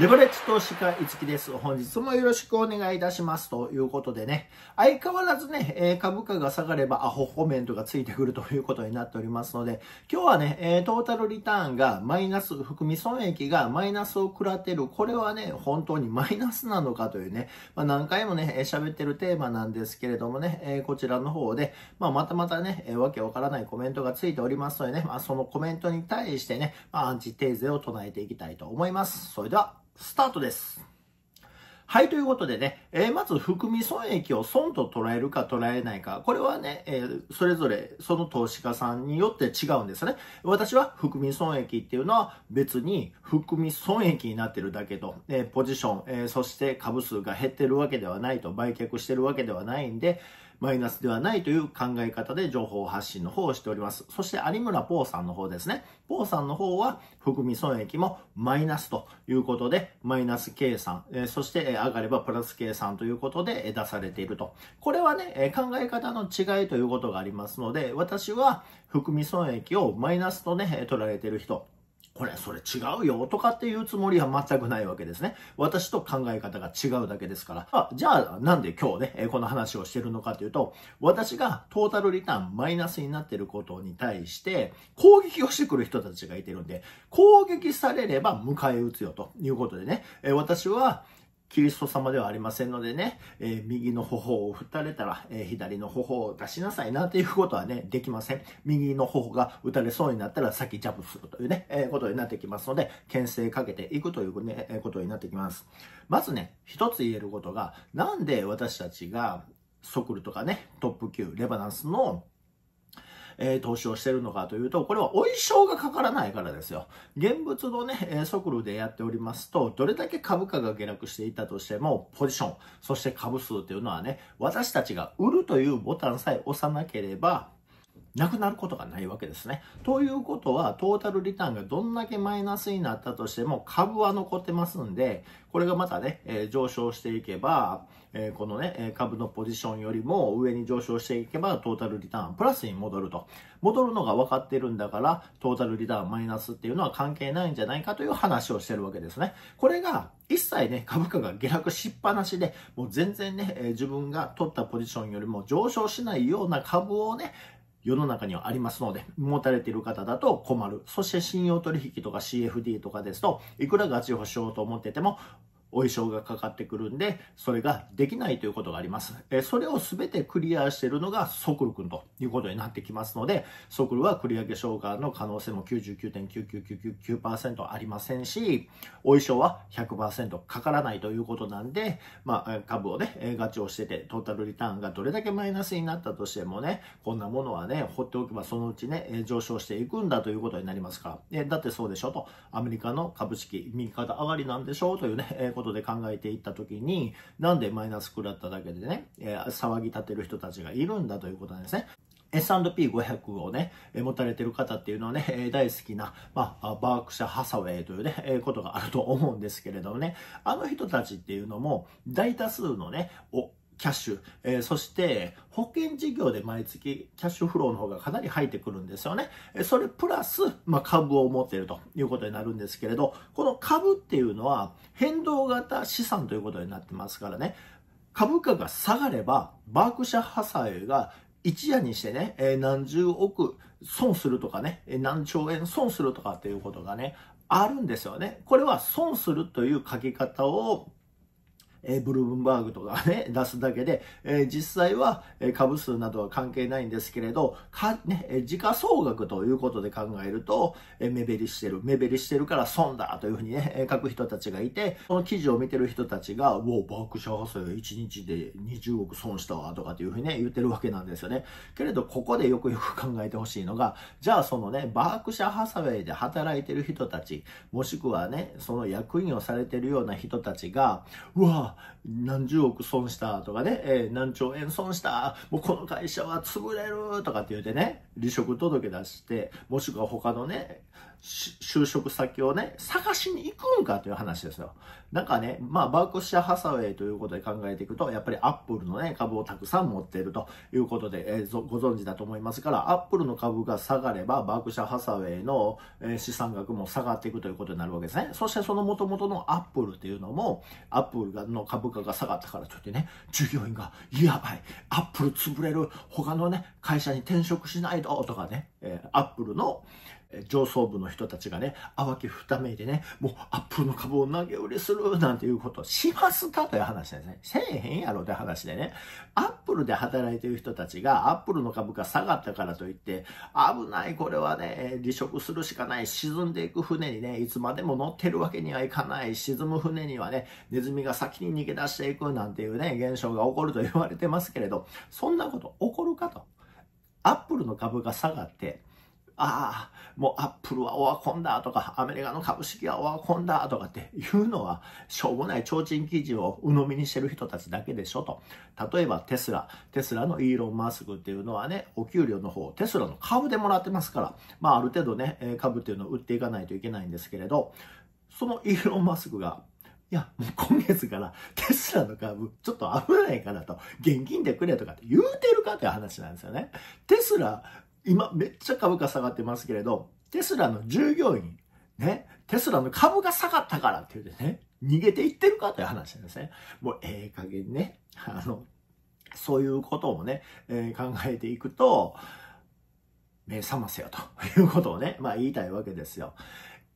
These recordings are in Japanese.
レバレッジ投資家、いつきです。本日もよろしくお願いいたします。ということでね、相変わらずね、え株価が下がればアホコメントがついてくるということになっておりますので、今日はね、えトータルリターンがマイナス、含み損益がマイナスを食らってる、これはね、本当にマイナスなのかというね、まあ、何回もね、喋ってるテーマなんですけれどもね、えこちらの方で、まあ、またまたね、えわけわからないコメントがついておりますのでね、まあ、そのコメントに対してね、まあ、アンチテーゼを唱えていきたいと思います。それでは。スタートです。はい、ということでね、えー、まず含み損益を損と捉えるか捉えないか、これはね、えー、それぞれその投資家さんによって違うんですね。私は含み損益っていうのは別に含み損益になってるだけと、えー、ポジション、えそして株数が減ってるわけではないと、売却してるわけではないんで、マイナスではないという考え方で情報発信の方をしております。そして有村ポーさんの方ですね。ポーさんの方は含み損益もマイナスということで、マイナス計算、えそして上がればプラス計算ということで出されていると。これはね、考え方の違いということがありますので、私は含み損益をマイナスとね、取られている人、これ、それ違うよとかっていうつもりは全くないわけですね。私と考え方が違うだけですから。あじゃあ、なんで今日ね、この話をしてるのかというと、私がトータルリターンマイナスになってることに対して、攻撃をしてくる人たちがいてるんで、攻撃されれば迎え撃つよということでね、私は、キリスト様ではありませんのでね、えー、右の頬を振ったれたら、えー、左の頬を出しなさいなということはね、できません。右の頬が打たれそうになったら先ジャブするというね、えー、ことになってきますので、牽制かけていくという、ね、えー、ことになってきます。まずね、一つ言えることが、なんで私たちが、ソクルとかね、トップ級、レバナンスのえー、投資をしてるのかというと、これはお衣装がかからないからですよ。現物のね、えー、速度でやっておりますと、どれだけ株価が下落していたとしても、ポジション、そして株数というのはね、私たちが売るというボタンさえ押さなければ、なくなることがないわけですね。ということは、トータルリターンがどんだけマイナスになったとしても、株は残ってますんで、これがまたね、えー、上昇していけば、えー、このね、株のポジションよりも上に上昇していけば、トータルリターンプラスに戻ると。戻るのが分かってるんだから、トータルリターンマイナスっていうのは関係ないんじゃないかという話をしてるわけですね。これが、一切ね、株価が下落しっぱなしで、もう全然ね、えー、自分が取ったポジションよりも上昇しないような株をね、世の中にはありますので、持たれている方だと困る。そして信用取引とか CFD とかですと、いくらガチ保証と思ってても、お衣装がかかってくるんで、それができないということがあります。えそれを全てクリアしているのがソクル君ということになってきますので、ソクルは繰り上げ召喚の可能性も99.99999%ありませんし、お衣装は100%かからないということなんで、まあ、株をね、ガチをしてて、トータルリターンがどれだけマイナスになったとしてもね、こんなものはね、放っておけばそのうちね、上昇していくんだということになりますから、えだってそうでしょと、アメリカの株式右肩上がりなんでしょうというね、えーことで考えていった時に、なんでマイナス食らっただけでね、えー、騒ぎ立てる人たちがいるんだということなんですね。S&P500 をね、持たれてる方っていうのはね、大好きな、まあ、バークシャ・ハサウェイというね、ことがあると思うんですけれどもね、あの人たちっていうのも、大多数のね、おキャッシュ、えー、そして保険事業で毎月キャッシュフローの方がかなり入ってくるんですよね。それプラス、まあ、株を持っているということになるんですけれど、この株っていうのは変動型資産ということになってますからね、株価が下がれば、バークシャ破債が一夜にしてね、えー、何十億損するとかね、何兆円損するとかっていうことがね、あるんですよね。これは損するという書き方をえー、ブルームバーグとかね、出すだけで、えー、実際は、え株数などは関係ないんですけれど、か、ね、え時価総額ということで考えると、え目減りしてる、目減りしてるから損だというふうにね、え書く人たちがいて、その記事を見てる人たちが、うお、バークシ社発生1日で20億損したわとかっていうふうにね、言ってるわけなんですよね。けれど、ここでよくよく考えてほしいのが、じゃあそのね、バークシャーハサウェイで働いてる人たち、もしくはね、その役員をされてるような人たちが、うわ何十億損したとかね、えー、何兆円損した、もうこの会社は潰れるとかって言うてね、離職届出して、もしくは他のね、就職先をね、探しに行くんかという話ですよ。なんかね、まあ、バークシャー・ハサウェイということで考えていくと、やっぱりアップルのね、株をたくさん持っているということで、えー、ご存知だと思いますから、アップルの株が下がれば、バークシャー・ハサウェイの、えー、資産額も下がっていくということになるわけですね。そしてその元々のアップルっていうのも、アップルがのの株価が下がったからといってね、従業員が、やばい、アップル潰れる、他のね、会社に転職しないと、とかね、えー、アップルの、上層部の人たちがね、淡き二目でね、もうアップルの株を投げ売りするなんていうことしますかという話ですね。せえへんやろって話でね。アップルで働いてる人たちがアップルの株価下がったからといって、危ない、これはね、離職するしかない、沈んでいく船にね、いつまでも乗ってるわけにはいかない、沈む船にはね、ネズミが先に逃げ出していくなんていうね、現象が起こると言われてますけれど、そんなこと起こるかと。アップルの株が下がって、ああ、もうアップルはオワコンだとか、アメリカの株式はオワコンだとかっていうのは、しょうもない提灯記事を鵜呑みにしてる人たちだけでしょと。例えばテスラ、テスラのイーロン・マスクっていうのはね、お給料の方、テスラの株でもらってますから、まあある程度ね、株っていうのを売っていかないといけないんですけれど、そのイーロン・マスクがいや、もう今月から テスラの株ちょっと危ないからと、現金でくれとかって言うてるかって話なんですよね。テスラ今めっちゃ株価下がってますけれど、テスラの従業員、ね、テスラの株が下がったからって言うてね、逃げていってるかという話なんですね。もうええ加減ね、あの、そういうこともね、えー、考えていくと、目覚ませよということをね、まあ言いたいわけですよ。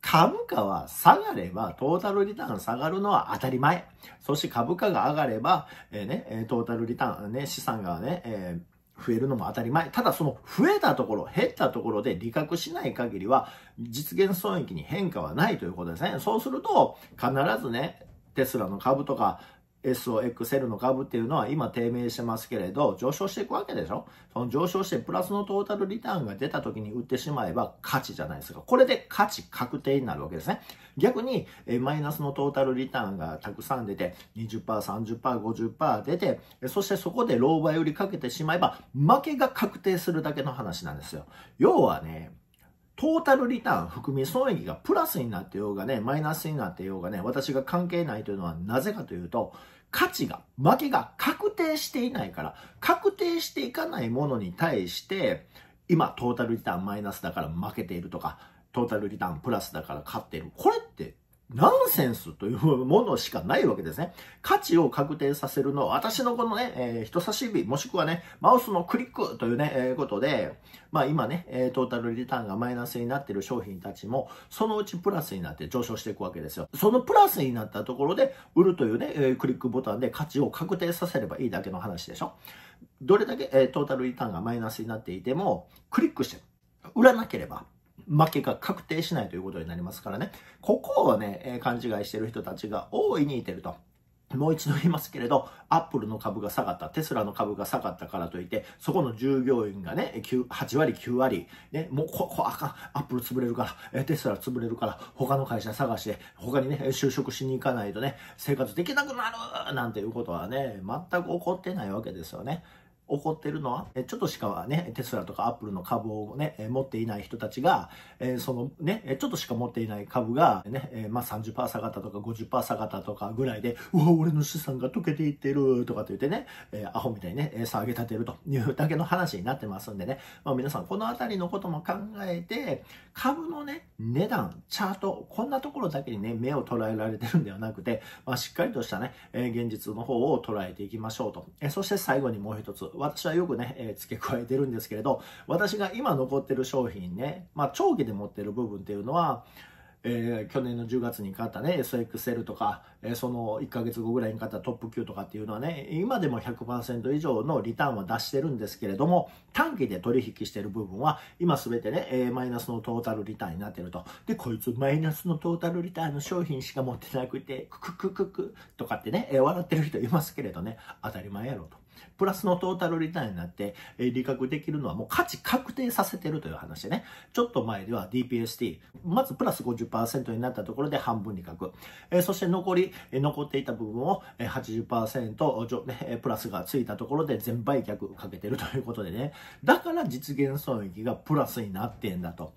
株価は下がればトータルリターン下がるのは当たり前。そして株価が上がれば、えー、ね、トータルリターン、ね、資産がね、えー増えるのも当たり前。ただその増えたところ、減ったところで利確しない限りは、実現損益に変化はないということですね。そうすると、必ずね、テスラの株とか、SOXL の株っていうのは今低迷してますけれど上昇していくわけでしょその上昇してプラスのトータルリターンが出た時に売ってしまえば価値じゃないですかこれで価値確定になるわけですね逆にマイナスのトータルリターンがたくさん出て 20%30%50% 出てそしてそこでバー売りかけてしまえば負けが確定するだけの話なんですよ要はねトータルリターン、含み損益がプラスになってようがね、マイナスになってようがね、私が関係ないというのはなぜかというと、価値が、負けが確定していないから、確定していかないものに対して、今、トータルリターンマイナスだから負けているとか、トータルリターンプラスだから勝っている。これナンセンスというものしかないわけですね。価値を確定させるのは、私のこのね、えー、人差し指、もしくはね、マウスのクリックというね、えー、ことで、まあ今ね、えトータルリターンがマイナスになっている商品たちも、そのうちプラスになって上昇していくわけですよ。そのプラスになったところで、売るというね、えクリックボタンで価値を確定させればいいだけの話でしょ。どれだけ、えトータルリターンがマイナスになっていても、クリックして、売らなければ、負けが確定しないということになりますからね、ここをね、えー、勘違いしてる人たちが大いにいてると。もう一度言いますけれど、アップルの株が下がった、テスラの株が下がったからといって、そこの従業員がね、8割、9割、ね、もうこ、こ、あかん、アップル潰れるから、テスラ潰れるから、他の会社探して、他にね、就職しに行かないとね、生活できなくなるなんていうことはね、全く起こってないわけですよね。起こってるのは、ちょっとしかはね、テスラとかアップルの株をね、持っていない人たちが、そのね、ちょっとしか持っていない株がね、まあ30%下がったとか50%下がったとかぐらいで、うわ、俺の資産が溶けていってるとかって言ってね、アホみたいにね、騒ぎ立てるというだけの話になってますんでね、まあ、皆さんこのあたりのことも考えて、株のね、値段、チャート、こんなところだけにね、目を捉えられてるんではなくて、まあ、しっかりとしたね、現実の方を捉えていきましょうと。そして最後にもう一つ、私はよくね、えー、付け加えてるんですけれど、私が今残ってる商品ね、まあ、長期で持ってる部分っていうのは、えー、去年の10月に買ったね、SXL とか、えー、その1ヶ月後ぐらいに買ったトップ級とかっていうのはね、今でも100%以上のリターンは出してるんですけれども、短期で取引してる部分は、今すべてね、えー、マイナスのトータルリターンになってると。で、こいつマイナスのトータルリターンの商品しか持ってなくて、クククククとかってね、えー、笑ってる人いますけれどね、当たり前やろと。プラスのトータルリターンになって、えー、利確できるのはもう価値確定させてるという話でね。ちょっと前では DPST、まずプラス50 20%になったところで半分に書く。えー、そして残り、えー、残っていた部分を、えー、80%、ね、プラスがついたところで全売却かけてるということでね。だから実現損益がプラスになってんだと。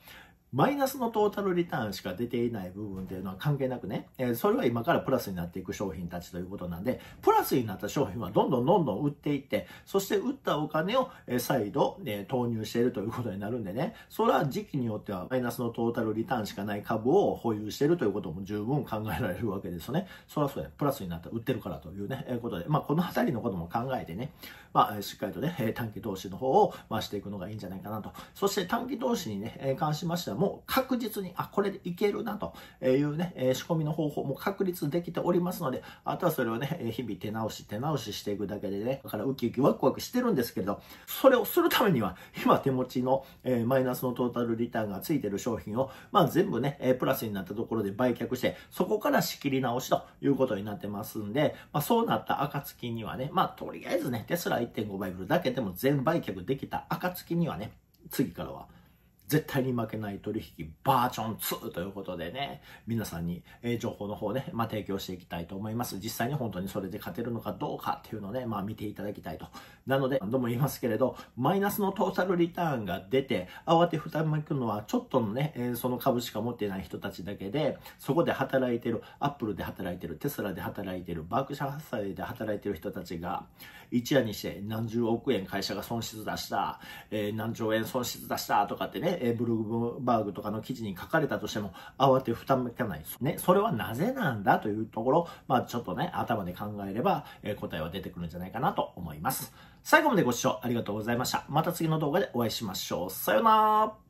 マイナスのトータルリターンしか出ていない部分っていうのは関係なくね、えそれは今からプラスになっていく商品たちということなんで、プラスになった商品はどんどんどんどん売っていって、そして売ったお金を、え再度、え投入しているということになるんでね、それは時期によってはマイナスのトータルリターンしかない株を保有しているということも十分考えられるわけですよね。それはそうプラスになった売ってるからというね、えことで、まあこの辺りのことも考えてね、まあしっかりとね、短期投資の方を、ましていくのがいいんじゃないかなと。そして短期投資にね、関しましては、もう確実に、あ、これでいけるなというね、え仕込みの方法も確立できておりますので、あとはそれをね、日々手直し、手直ししていくだけでね、だからウキウキワクワクしてるんですけれど、それをするためには、今手持ちの、えマイナスのトータルリターンがついてる商品を、まあ全部ね、えプラスになったところで売却して、そこから仕切り直しということになってますんで、まあそうなった暁にはね、まあとりあえずね、テスラ1.5倍ブるだけでも全売却できた暁にはね、次からは絶対に負けない取引バージョン2ということでね、皆さんに、え情報の方ね、まあ、提供していきたいと思います。実際に本当にそれで勝てるのかどうかっていうのをね、まあ見ていただきたいと。なので、何度も言いますけれど、マイナスのトータルリターンが出て、慌てふためくのはちょっとのね、えその株しか持ってない人たちだけで、そこで働いてる、アップルで働いてる、テスラで働いてる、バークシャーで働いてる人たちが、一夜にして何十億円会社が損失出した、えー、何兆円損失出したとかってね、えブルーバーグとかの記事に書かれたとしても慌てふためかない。ね、それはなぜなんだというところ、まあちょっとね、頭で考えれば、え答えは出てくるんじゃないかなと思います。最後までご視聴ありがとうございました。また次の動画でお会いしましょう。さようなら